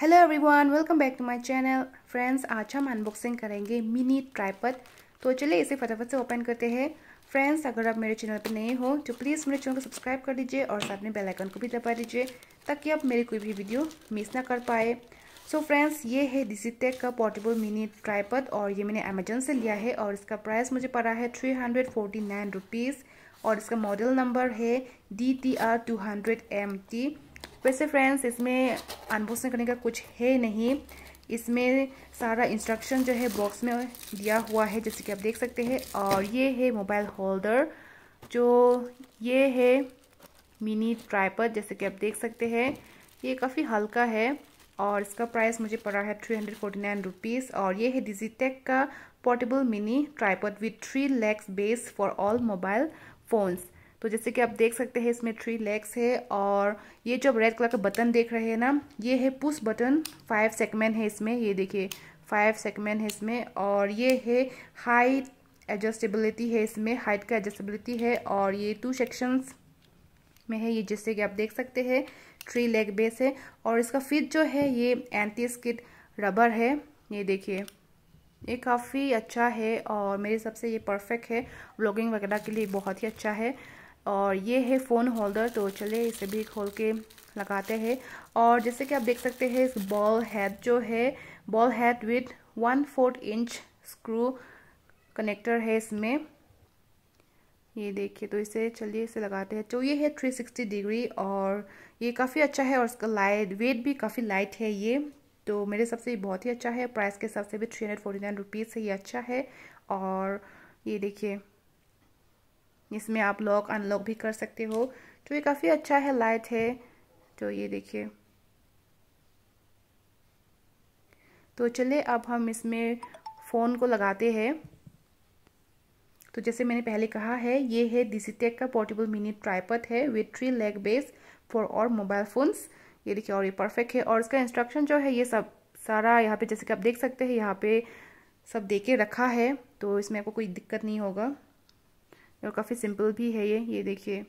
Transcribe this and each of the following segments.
hello everyone welcome back to my channel friends आज हम unboxing करेंगे मिनी ट्राईपद तो चलिए इसे फटाफट से ओपन करते हैं फ्रेंड्स अगर आप मेरे चैनल पर नए हो तो प्लीज़ मेरे चैनल को सब्सक्राइब कर दीजिए और साथ में बेल आइकन को भी दबा दीजिए ताकि आप मेरी कोई भी वीडियो मिस ना कर पाए सो so फ्रेंड्स ये है डिजी टेक का पोर्टेबल मिनी ट्राईपद और ये मैंने अमेजन से लिया है और इसका प्राइस मुझे पड़ा है three hundred forty nine rupees और इसका मॉडल नंबर है D T R two hundred M T वैसे फ्रेंड्स इसमें अनबॉक्सिंग करने का कुछ है नहीं इसमें सारा इंस्ट्रक्शन जो है बॉक्स में दिया हुआ है जैसे कि आप देख सकते हैं और ये है मोबाइल होल्डर जो ये है मिनी ट्राइपर जैसे कि आप देख सकते हैं ये काफ़ी हल्का है और इसका प्राइस मुझे पड़ा है three hundred forty nine rupees और ये है डिजीटेक का portable mini tripod with three legs base for all mobile phones तो जैसे कि आप देख सकते हैं इसमें थ्री लेग्स है और ये जो रेड कलर का बटन देख रहे हैं ना ये है पुश बटन फाइव सेगमेंट है इसमें ये देखिए फाइव सेगमेंट है इसमें और ये है हाइट एडजस्टेबिलिटी है इसमें हाइट का एडजस्टेबिलिटी है और ये टू सेक्शंस में है ये जिससे कि आप देख सकते हैं थ्री लेग बेस है और इसका फिट जो है ये एंटी स्किड रबर है ये देखिए ये काफ़ी अच्छा है और मेरे हिसाब से ये परफेक्ट है ब्लॉगिंग वगैरह के लिए बहुत ही अच्छा है और ये है फ़ोन होल्डर तो चले इसे भी खोल के लगाते हैं और जैसे कि आप देख सकते हैं इस बॉल हेड जो है ball head with one fourth inch screw connector है इसमें ये देखिए तो इसे चलिए इसे लगाते हैं तो ये है 360 डिग्री और ये काफ़ी अच्छा है और इसका लाइट वेट भी काफ़ी लाइट है ये तो मेरे हिसाब से बहुत ही अच्छा है प्राइस के हिसाब से भी three hundred forty nine rupees से ये अच्छा है और ये देखिए इसमें आप लॉक अनलॉक भी कर सकते हो तो ये काफ़ी अच्छा है लाइट है तो ये देखिए तो चलिए अब हम इसमें फ़ोन को लगाते हैं तो जैसे मैंने पहले कहा है ये है डीसीटेक का पोर्टेबल मिनी ट्राईपथ है with three leg base for all mobile phones ये देखिए और ये परफेक्ट है और इसका इंस्ट्रक्शन जो है ये सब सारा यहाँ पे जैसे कि आप देख सकते हैं यहाँ पे सब दे के रखा है तो इसमें आपको कोई दिक्कत नहीं होगा और काफ़ी सिंपल भी है ये ये देखिए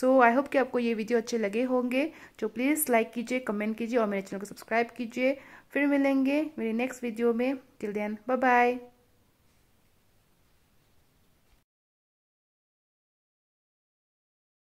सो आई होप कि आपको ये वीडियो अच्छे लगे होंगे तो प्लीज़ लाइक कीजिए कमेंट कीजिए और मेरे चैनल को सब्सक्राइब कीजिए फिर मिलेंगे मेरे नेक्स्ट वीडियो में टिल देन बाय बाय